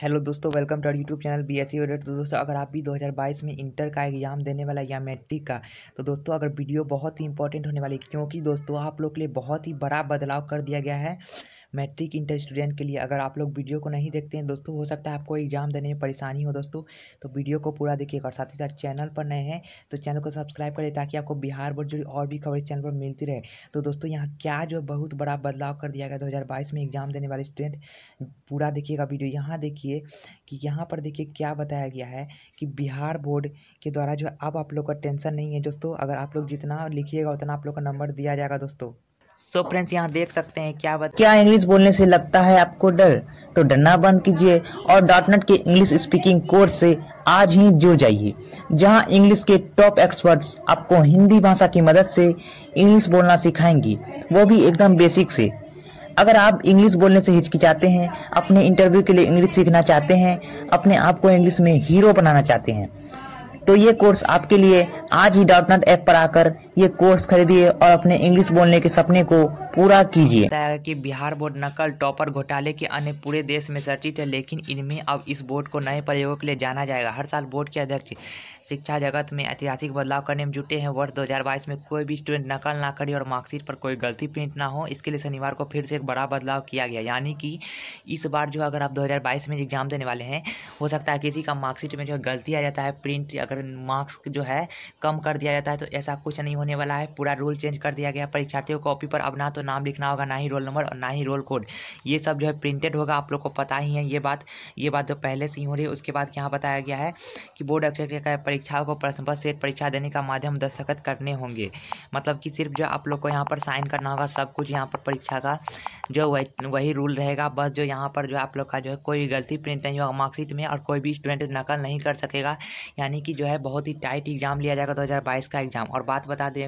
hello दोस्तों welcome to our YouTube channel B S C तो दोस्तों अगर आप भी 2022 में इंटर का एग्जाम देने वाला या मैट्रिक का तो दोस्तों अगर वीडियो बहुत ही इंपॉर्टेंट होने वाली क्योंकि दोस्तों आप लोग के लिए बहुत ही बड़ा बदलाव कर दिया गया है मैट्रिक इंटर स्टूडेंट के लिए अगर आप लोग वीडियो को नहीं देखते हैं दोस्तों हो सकता है आपको एग्जाम देने में परेशानी हो दोस्तों तो वीडियो को पूरा देखिएगा और साथ ही साथ चैनल पर नए हैं तो चैनल को सब्सक्राइब करें ताकि आपको बिहार बोर्ड जुड़ी और भी खबरें चैनल पर मिलती रहे तो दोस्तों यहाँ क्या जो बहुत बड़ा बदलाव कर दिया गया दो में एग्जाम देने वाले स्टूडेंट पूरा देखिएगा वीडियो यहाँ देखिए कि यहाँ पर देखिए क्या बताया गया है कि बिहार बोर्ड के द्वारा जो अब आप लोग का टेंशन नहीं है दोस्तों अगर आप लोग जितना लिखिएगा उतना आप लोग का नंबर दिया जाएगा दोस्तों सो फ्रेंड्स यहाँ देख सकते हैं क्या बात क्या इंग्लिश बोलने से लगता है आपको डर तो डरना बंद कीजिए और डॉटनेट के इंग्लिश स्पीकिंग कोर्स से आज ही जुड़ जाइए जहाँ इंग्लिश के टॉप एक्सपर्ट्स आपको हिंदी भाषा की मदद से इंग्लिश बोलना सिखाएंगे वो भी एकदम बेसिक से अगर आप इंग्लिश बोलने से हिचकिचाते हैं अपने इंटरव्यू के लिए इंग्लिश सीखना चाहते हैं अपने आप को इंग्लिश में हीरो बनाना चाहते हैं तो ये कोर्स आपके लिए आज ही डॉट नॉट ऐप पर आकर ये कोर्स खरीदिए और अपने इंग्लिश बोलने के सपने को पूरा कीजिए कि बिहार बोर्ड नकल टॉपर घोटाले के अन्य पूरे देश में चर्चित है लेकिन इनमें अब इस बोर्ड को नए प्रयोगों के लिए जाना जाएगा हर साल बोर्ड के अध्यक्ष शिक्षा जगत में ऐतिहासिक बदलाव करने में जुटे हैं वर्ष दो में कोई भी स्टूडेंट नकल ना करे और मार्कशीट पर कोई गलती प्रिंट ना हो इसके लिए शनिवार को फिर से एक बड़ा बदलाव किया गया यानी कि इस बार जो अगर आप दो में एग्जाम देने वाले हैं हो सकता है किसी का मार्कशीट में जो गलती आ जाता है प्रिंट अगर मार्क्स जो है कम कर दिया जाता है तो ऐसा कुछ नहीं होने वाला है पूरा रूल चेंज कर दिया गया परीक्षार्थियों को कॉपी पर अब ना तो नाम लिखना होगा ना ही रोल नंबर और ना ही रोल कोड ये सब जो है प्रिंटेड होगा आप लोग को पता ही है ये बात ये बात जो पहले से ही हो रही है उसके बाद यहाँ बताया गया है कि बोर्ड अक्षर परीक्षाओं को प्रश्न पत्र से परीक्षा देने का माध्यम दस्तखत करने होंगे मतलब कि सिर्फ जो आप लोग को यहाँ पर साइन करना होगा सब कुछ यहाँ पर परीक्षा का जो वही वही रूल रहेगा बस जो यहाँ पर जो आप लोग का जो है कोई गलती प्रिंट नहीं होगा मार्कशीट में और कोई भी स्टूडेंट नकल नहीं कर सकेगा यानी कि जो है बहुत ही टाइट एग्ज़ाम लिया जाएगा 2022 का एग्ज़ाम और बात बता दें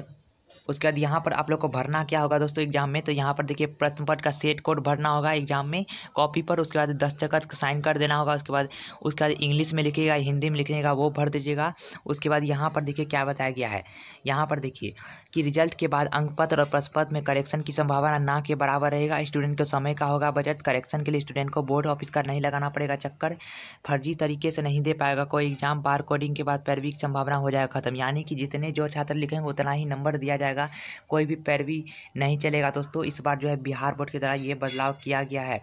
उसके बाद यहाँ पर आप लोग को भरना क्या होगा दोस्तों एग्जाम में तो यहाँ पर देखिए प्रथम पद का सेट कोड भरना होगा एग्जाम में कॉपी पर उसके बाद दस्तखत साइन कर देना होगा उसके बाद उसके बाद इंग्लिश में लिखेगा हिंदी में लिखेगा वो भर दीजिएगा उसके बाद यहाँ पर देखिए क्या बताया गया है यहाँ पर देखिए कि रिजल्ट के बाद अंकपत्र और प्रश्नपत्र में करेक्शन की संभावना ना के बराबर रहेगा स्टूडेंट को समय का होगा बजट करेक्शन के लिए स्टूडेंट को बोर्ड ऑफिस का नहीं लगाना पड़ेगा चक्कर फर्जी तरीके से नहीं दे पाएगा कोई एग्जाम बार कोडिंग के बाद पैरवी की संभावना हो जाएगा खत्म यानी कि जितने जो छात्र लिखेंगे उतना ही नंबर दिया जाएगा कोई भी पैरवी नहीं चलेगा दोस्तों इस बार जो है बिहार बोर्ड के द्वारा ये बदलाव किया गया है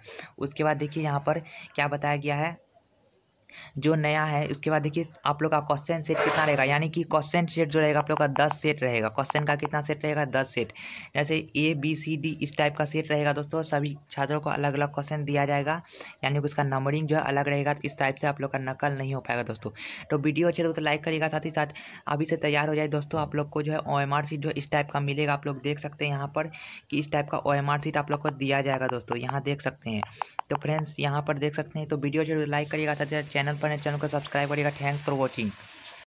उसके बाद देखिए यहाँ पर क्या बताया गया है जो नया है उसके बाद देखिए आप लोग का क्वेश्चन सेट कितना रहेगा यानी कि क्वेश्चन सेट जो रहेगा आप लोग का दस सेट रहेगा क्वेश्चन का कितना सेट रहेगा दस सेट जैसे ए बी सी डी इस टाइप का सेट रहेगा दोस्तों सभी छात्रों को अलग अलग क्वेश्चन दिया जाएगा यानी कि उसका नंबरिंग जो है अलग रहेगा तो इस टाइप से आप लोग का नकल नहीं हो पाएगा दोस्तों तो वीडियो अच्छे लगे तो लाइक करिएगा साथ ही साथ अभी से तैयार हो जाए दोस्तों आप लोग को जो है ओ एम आर सीट जो इस टाइप का मिलेगा आप लोग देख सकते हैं यहाँ पर कि इस टाइप का ओ एम आर सीट आप लोग को दिया जाएगा दोस्तों यहाँ देख सकते हैं तो फ्रेंड्स यहाँ पर देख सकते हैं तो वीडियो अच्छे लाइक तो करिएगा साथ ही साथ चैनल चैनल पर चैनल को सब्सक्राइब करिएगा थैंक्स फॉर वॉचिंग